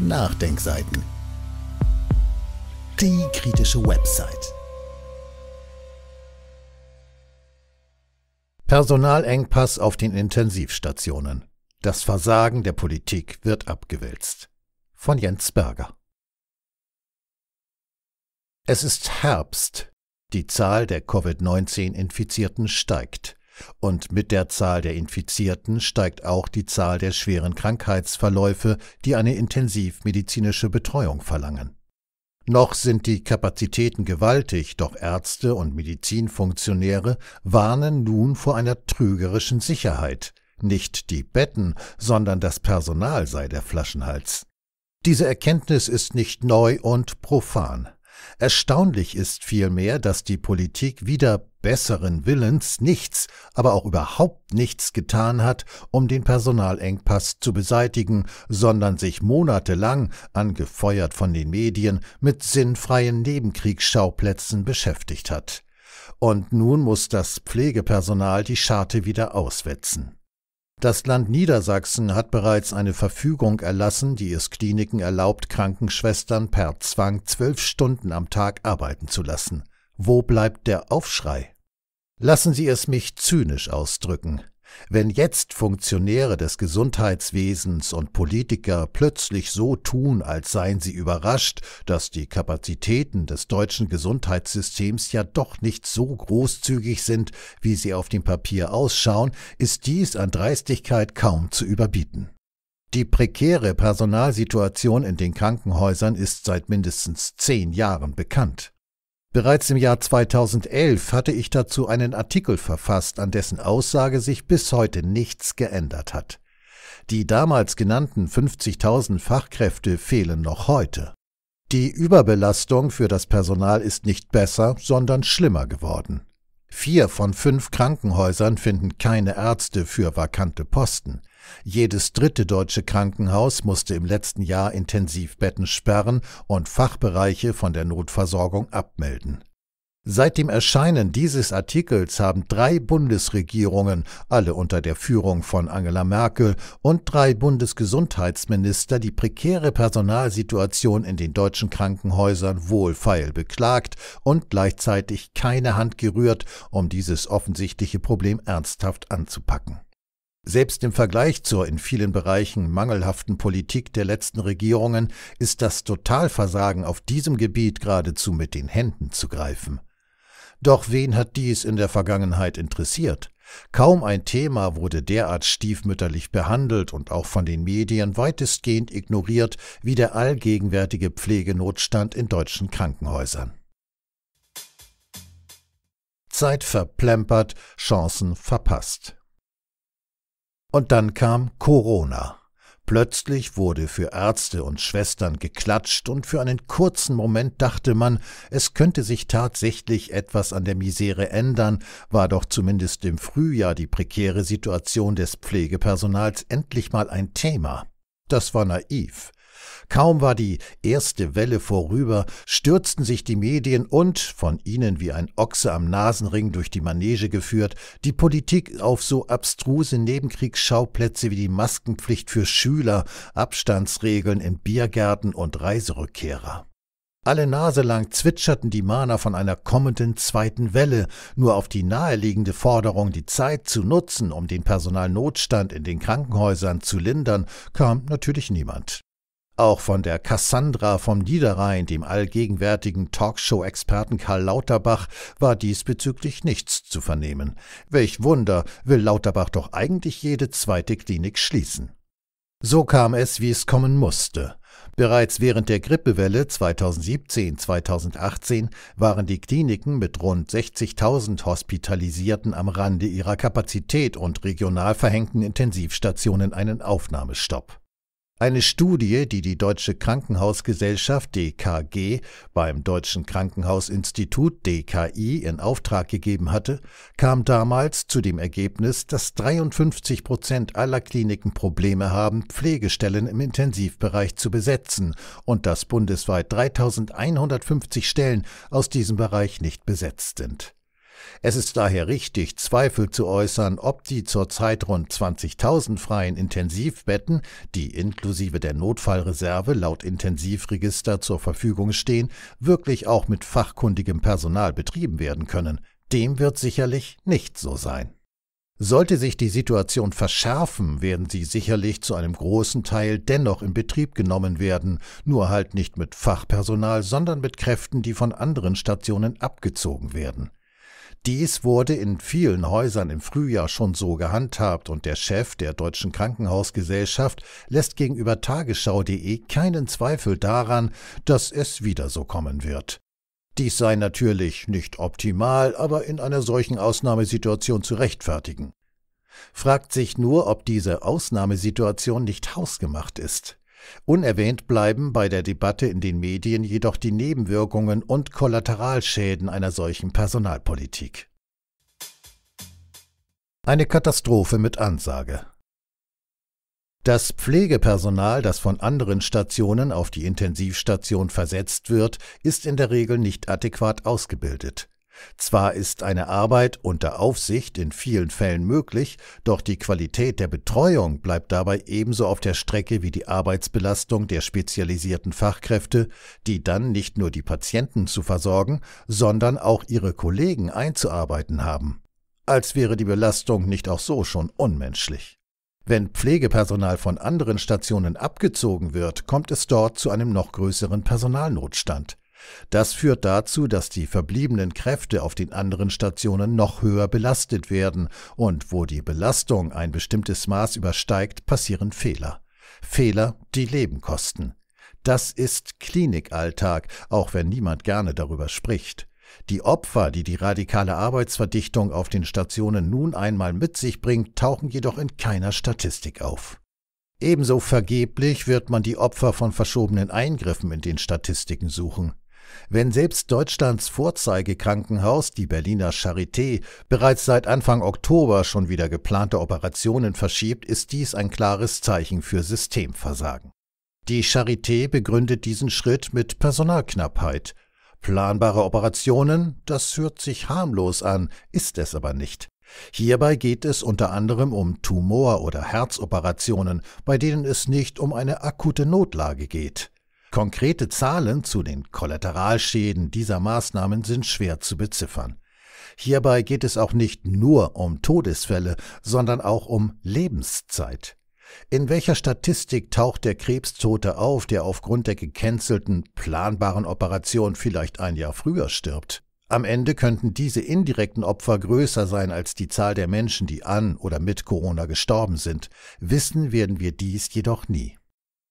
Nachdenkseiten. Die kritische Website. Personalengpass auf den Intensivstationen. Das Versagen der Politik wird abgewälzt. Von Jens Berger. Es ist Herbst. Die Zahl der Covid-19-Infizierten steigt. Und mit der Zahl der Infizierten steigt auch die Zahl der schweren Krankheitsverläufe, die eine intensivmedizinische Betreuung verlangen. Noch sind die Kapazitäten gewaltig, doch Ärzte und Medizinfunktionäre warnen nun vor einer trügerischen Sicherheit. Nicht die Betten, sondern das Personal sei der Flaschenhals. Diese Erkenntnis ist nicht neu und profan. Erstaunlich ist vielmehr, dass die Politik wieder besseren Willens nichts, aber auch überhaupt nichts getan hat, um den Personalengpass zu beseitigen, sondern sich monatelang, angefeuert von den Medien, mit sinnfreien Nebenkriegsschauplätzen beschäftigt hat. Und nun muss das Pflegepersonal die Scharte wieder auswetzen. Das Land Niedersachsen hat bereits eine Verfügung erlassen, die es Kliniken erlaubt, Krankenschwestern per Zwang zwölf Stunden am Tag arbeiten zu lassen. Wo bleibt der Aufschrei? Lassen Sie es mich zynisch ausdrücken. Wenn jetzt Funktionäre des Gesundheitswesens und Politiker plötzlich so tun, als seien sie überrascht, dass die Kapazitäten des deutschen Gesundheitssystems ja doch nicht so großzügig sind, wie sie auf dem Papier ausschauen, ist dies an Dreistigkeit kaum zu überbieten. Die prekäre Personalsituation in den Krankenhäusern ist seit mindestens zehn Jahren bekannt. Bereits im Jahr 2011 hatte ich dazu einen Artikel verfasst, an dessen Aussage sich bis heute nichts geändert hat. Die damals genannten 50.000 Fachkräfte fehlen noch heute. Die Überbelastung für das Personal ist nicht besser, sondern schlimmer geworden. Vier von fünf Krankenhäusern finden keine Ärzte für vakante Posten. Jedes dritte deutsche Krankenhaus musste im letzten Jahr Intensivbetten sperren und Fachbereiche von der Notversorgung abmelden. Seit dem Erscheinen dieses Artikels haben drei Bundesregierungen, alle unter der Führung von Angela Merkel, und drei Bundesgesundheitsminister die prekäre Personalsituation in den deutschen Krankenhäusern wohlfeil beklagt und gleichzeitig keine Hand gerührt, um dieses offensichtliche Problem ernsthaft anzupacken. Selbst im Vergleich zur in vielen Bereichen mangelhaften Politik der letzten Regierungen ist das Totalversagen auf diesem Gebiet geradezu mit den Händen zu greifen. Doch wen hat dies in der Vergangenheit interessiert? Kaum ein Thema wurde derart stiefmütterlich behandelt und auch von den Medien weitestgehend ignoriert wie der allgegenwärtige Pflegenotstand in deutschen Krankenhäusern. Zeit verplempert, Chancen verpasst. Und dann kam Corona. Plötzlich wurde für Ärzte und Schwestern geklatscht und für einen kurzen Moment dachte man, es könnte sich tatsächlich etwas an der Misere ändern, war doch zumindest im Frühjahr die prekäre Situation des Pflegepersonals endlich mal ein Thema. Das war naiv. Kaum war die erste Welle vorüber, stürzten sich die Medien und, von ihnen wie ein Ochse am Nasenring durch die Manege geführt, die Politik auf so abstruse Nebenkriegsschauplätze wie die Maskenpflicht für Schüler, Abstandsregeln in Biergärten und Reiserückkehrer. Alle Nase lang zwitscherten die Mahner von einer kommenden zweiten Welle, nur auf die naheliegende Forderung, die Zeit zu nutzen, um den Personalnotstand in den Krankenhäusern zu lindern, kam natürlich niemand. Auch von der Cassandra vom Niederrhein, dem allgegenwärtigen Talkshow-Experten Karl Lauterbach, war diesbezüglich nichts zu vernehmen. Welch Wunder, will Lauterbach doch eigentlich jede zweite Klinik schließen. So kam es, wie es kommen musste. Bereits während der Grippewelle 2017-2018 waren die Kliniken mit rund 60.000 Hospitalisierten am Rande ihrer Kapazität und regional verhängten Intensivstationen einen Aufnahmestopp. Eine Studie, die die Deutsche Krankenhausgesellschaft DKG beim Deutschen Krankenhausinstitut DKI in Auftrag gegeben hatte, kam damals zu dem Ergebnis, dass 53 Prozent aller Kliniken Probleme haben, Pflegestellen im Intensivbereich zu besetzen und dass bundesweit 3150 Stellen aus diesem Bereich nicht besetzt sind. Es ist daher richtig, Zweifel zu äußern, ob die zurzeit rund 20.000 freien Intensivbetten, die inklusive der Notfallreserve laut Intensivregister zur Verfügung stehen, wirklich auch mit fachkundigem Personal betrieben werden können. Dem wird sicherlich nicht so sein. Sollte sich die Situation verschärfen, werden sie sicherlich zu einem großen Teil dennoch in Betrieb genommen werden, nur halt nicht mit Fachpersonal, sondern mit Kräften, die von anderen Stationen abgezogen werden. Dies wurde in vielen Häusern im Frühjahr schon so gehandhabt und der Chef der Deutschen Krankenhausgesellschaft lässt gegenüber tagesschau.de keinen Zweifel daran, dass es wieder so kommen wird. Dies sei natürlich nicht optimal, aber in einer solchen Ausnahmesituation zu rechtfertigen. Fragt sich nur, ob diese Ausnahmesituation nicht hausgemacht ist. Unerwähnt bleiben bei der Debatte in den Medien jedoch die Nebenwirkungen und Kollateralschäden einer solchen Personalpolitik. Eine Katastrophe mit Ansage. Das Pflegepersonal, das von anderen Stationen auf die Intensivstation versetzt wird, ist in der Regel nicht adäquat ausgebildet. Zwar ist eine Arbeit unter Aufsicht in vielen Fällen möglich, doch die Qualität der Betreuung bleibt dabei ebenso auf der Strecke wie die Arbeitsbelastung der spezialisierten Fachkräfte, die dann nicht nur die Patienten zu versorgen, sondern auch ihre Kollegen einzuarbeiten haben. Als wäre die Belastung nicht auch so schon unmenschlich. Wenn Pflegepersonal von anderen Stationen abgezogen wird, kommt es dort zu einem noch größeren Personalnotstand. Das führt dazu, dass die verbliebenen Kräfte auf den anderen Stationen noch höher belastet werden und wo die Belastung ein bestimmtes Maß übersteigt, passieren Fehler. Fehler, die Leben kosten. Das ist Klinikalltag, auch wenn niemand gerne darüber spricht. Die Opfer, die die radikale Arbeitsverdichtung auf den Stationen nun einmal mit sich bringt, tauchen jedoch in keiner Statistik auf. Ebenso vergeblich wird man die Opfer von verschobenen Eingriffen in den Statistiken suchen. Wenn selbst Deutschlands Vorzeigekrankenhaus, die Berliner Charité, bereits seit Anfang Oktober schon wieder geplante Operationen verschiebt, ist dies ein klares Zeichen für Systemversagen. Die Charité begründet diesen Schritt mit Personalknappheit. Planbare Operationen, das hört sich harmlos an, ist es aber nicht. Hierbei geht es unter anderem um Tumor- oder Herzoperationen, bei denen es nicht um eine akute Notlage geht. Konkrete Zahlen zu den Kollateralschäden dieser Maßnahmen sind schwer zu beziffern. Hierbei geht es auch nicht nur um Todesfälle, sondern auch um Lebenszeit. In welcher Statistik taucht der Krebstote auf, der aufgrund der gecancelten, planbaren Operation vielleicht ein Jahr früher stirbt? Am Ende könnten diese indirekten Opfer größer sein als die Zahl der Menschen, die an oder mit Corona gestorben sind. Wissen werden wir dies jedoch nie.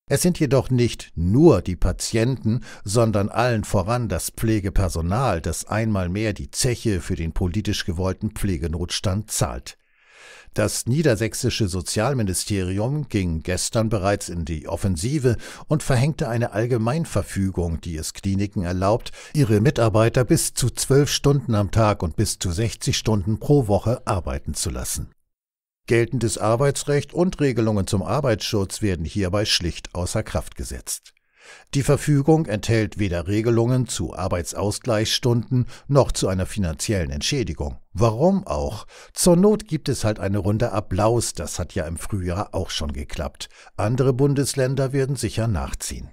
Es sind jedoch nicht nur die Patienten, sondern allen voran das Pflegepersonal, das einmal mehr die Zeche für den politisch gewollten Pflegenotstand zahlt. Das niedersächsische Sozialministerium ging gestern bereits in die Offensive und verhängte eine Allgemeinverfügung, die es Kliniken erlaubt, ihre Mitarbeiter bis zu zwölf Stunden am Tag und bis zu 60 Stunden pro Woche arbeiten zu lassen. Geltendes Arbeitsrecht und Regelungen zum Arbeitsschutz werden hierbei schlicht außer Kraft gesetzt. Die Verfügung enthält weder Regelungen zu Arbeitsausgleichsstunden noch zu einer finanziellen Entschädigung. Warum auch? Zur Not gibt es halt eine Runde Applaus, das hat ja im Frühjahr auch schon geklappt. Andere Bundesländer werden sicher nachziehen.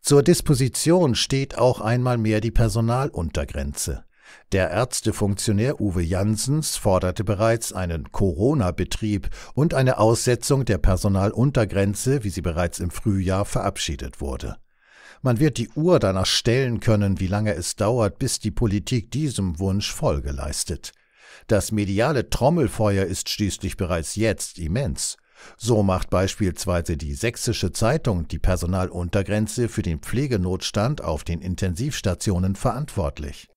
Zur Disposition steht auch einmal mehr die Personaluntergrenze. Der Ärztefunktionär Uwe Janssens forderte bereits einen Corona-Betrieb und eine Aussetzung der Personaluntergrenze, wie sie bereits im Frühjahr verabschiedet wurde. Man wird die Uhr danach stellen können, wie lange es dauert, bis die Politik diesem Wunsch Folge leistet. Das mediale Trommelfeuer ist schließlich bereits jetzt immens. So macht beispielsweise die Sächsische Zeitung die Personaluntergrenze für den Pflegenotstand auf den Intensivstationen verantwortlich.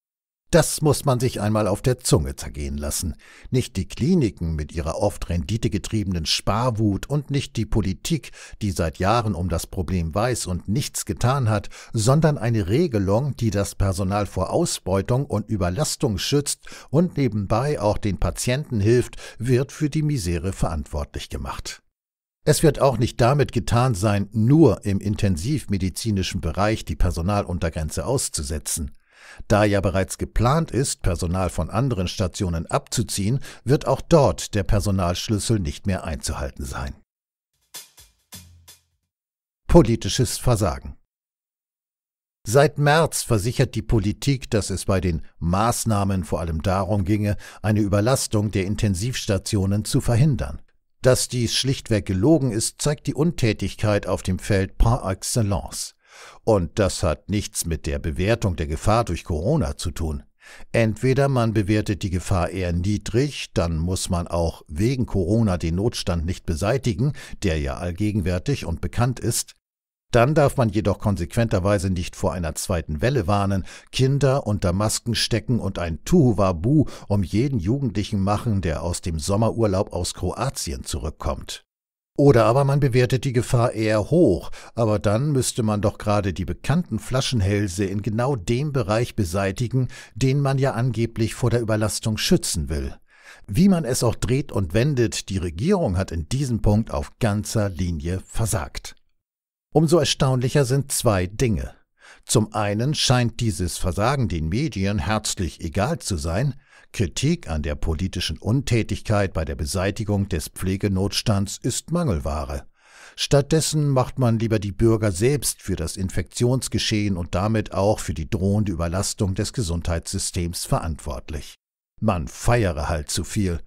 Das muss man sich einmal auf der Zunge zergehen lassen. Nicht die Kliniken mit ihrer oft renditegetriebenen Sparwut und nicht die Politik, die seit Jahren um das Problem weiß und nichts getan hat, sondern eine Regelung, die das Personal vor Ausbeutung und Überlastung schützt und nebenbei auch den Patienten hilft, wird für die Misere verantwortlich gemacht. Es wird auch nicht damit getan sein, nur im intensivmedizinischen Bereich die Personaluntergrenze auszusetzen. Da ja bereits geplant ist, Personal von anderen Stationen abzuziehen, wird auch dort der Personalschlüssel nicht mehr einzuhalten sein. Politisches Versagen Seit März versichert die Politik, dass es bei den Maßnahmen vor allem darum ginge, eine Überlastung der Intensivstationen zu verhindern. Dass dies schlichtweg gelogen ist, zeigt die Untätigkeit auf dem Feld par excellence. Und das hat nichts mit der Bewertung der Gefahr durch Corona zu tun. Entweder man bewertet die Gefahr eher niedrig, dann muss man auch wegen Corona den Notstand nicht beseitigen, der ja allgegenwärtig und bekannt ist, dann darf man jedoch konsequenterweise nicht vor einer zweiten Welle warnen, Kinder unter Masken stecken und ein Tuhuwabu um jeden Jugendlichen machen, der aus dem Sommerurlaub aus Kroatien zurückkommt. Oder aber man bewertet die Gefahr eher hoch, aber dann müsste man doch gerade die bekannten Flaschenhälse in genau dem Bereich beseitigen, den man ja angeblich vor der Überlastung schützen will. Wie man es auch dreht und wendet, die Regierung hat in diesem Punkt auf ganzer Linie versagt. Umso erstaunlicher sind zwei Dinge. Zum einen scheint dieses Versagen den Medien herzlich egal zu sein, Kritik an der politischen Untätigkeit bei der Beseitigung des Pflegenotstands ist Mangelware. Stattdessen macht man lieber die Bürger selbst für das Infektionsgeschehen und damit auch für die drohende Überlastung des Gesundheitssystems verantwortlich. Man feiere halt zu viel.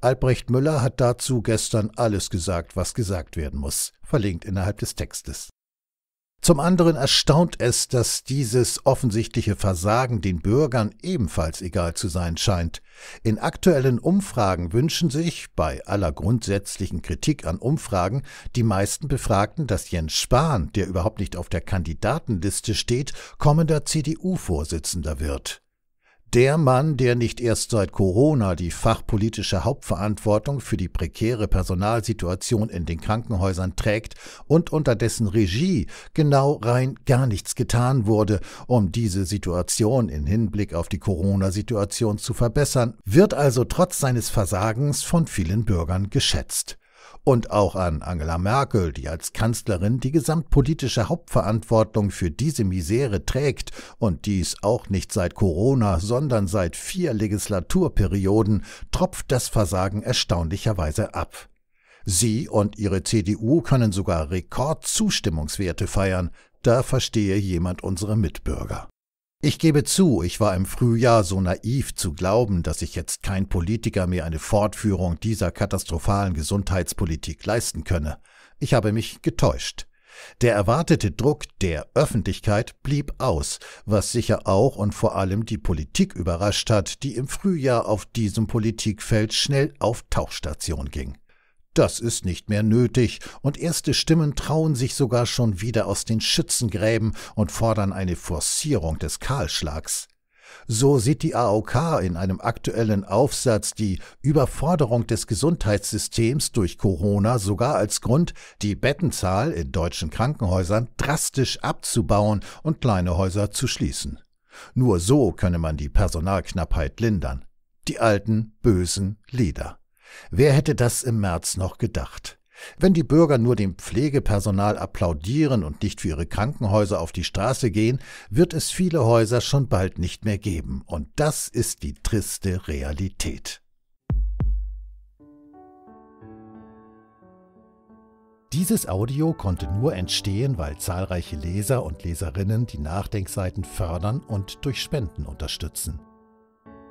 Albrecht Müller hat dazu gestern alles gesagt, was gesagt werden muss, verlinkt innerhalb des Textes. Zum anderen erstaunt es, dass dieses offensichtliche Versagen den Bürgern ebenfalls egal zu sein scheint. In aktuellen Umfragen wünschen sich, bei aller grundsätzlichen Kritik an Umfragen, die meisten Befragten, dass Jens Spahn, der überhaupt nicht auf der Kandidatenliste steht, kommender CDU-Vorsitzender wird. Der Mann, der nicht erst seit Corona die fachpolitische Hauptverantwortung für die prekäre Personalsituation in den Krankenhäusern trägt und unter dessen Regie genau rein gar nichts getan wurde, um diese Situation in Hinblick auf die Corona-Situation zu verbessern, wird also trotz seines Versagens von vielen Bürgern geschätzt und auch an Angela Merkel, die als Kanzlerin die gesamtpolitische Hauptverantwortung für diese Misere trägt und dies auch nicht seit Corona, sondern seit vier Legislaturperioden, tropft das Versagen erstaunlicherweise ab. Sie und ihre CDU können sogar Rekordzustimmungswerte feiern, da verstehe jemand unsere Mitbürger. Ich gebe zu, ich war im Frühjahr so naiv zu glauben, dass sich jetzt kein Politiker mehr eine Fortführung dieser katastrophalen Gesundheitspolitik leisten könne. Ich habe mich getäuscht. Der erwartete Druck der Öffentlichkeit blieb aus, was sicher auch und vor allem die Politik überrascht hat, die im Frühjahr auf diesem Politikfeld schnell auf Tauchstation ging. Das ist nicht mehr nötig, und erste Stimmen trauen sich sogar schon wieder aus den Schützengräben und fordern eine Forcierung des Kahlschlags. So sieht die AOK in einem aktuellen Aufsatz die Überforderung des Gesundheitssystems durch Corona sogar als Grund, die Bettenzahl in deutschen Krankenhäusern drastisch abzubauen und kleine Häuser zu schließen. Nur so könne man die Personalknappheit lindern. Die alten bösen Lieder. Wer hätte das im März noch gedacht? Wenn die Bürger nur dem Pflegepersonal applaudieren und nicht für ihre Krankenhäuser auf die Straße gehen, wird es viele Häuser schon bald nicht mehr geben. Und das ist die triste Realität. Dieses Audio konnte nur entstehen, weil zahlreiche Leser und Leserinnen die Nachdenkseiten fördern und durch Spenden unterstützen.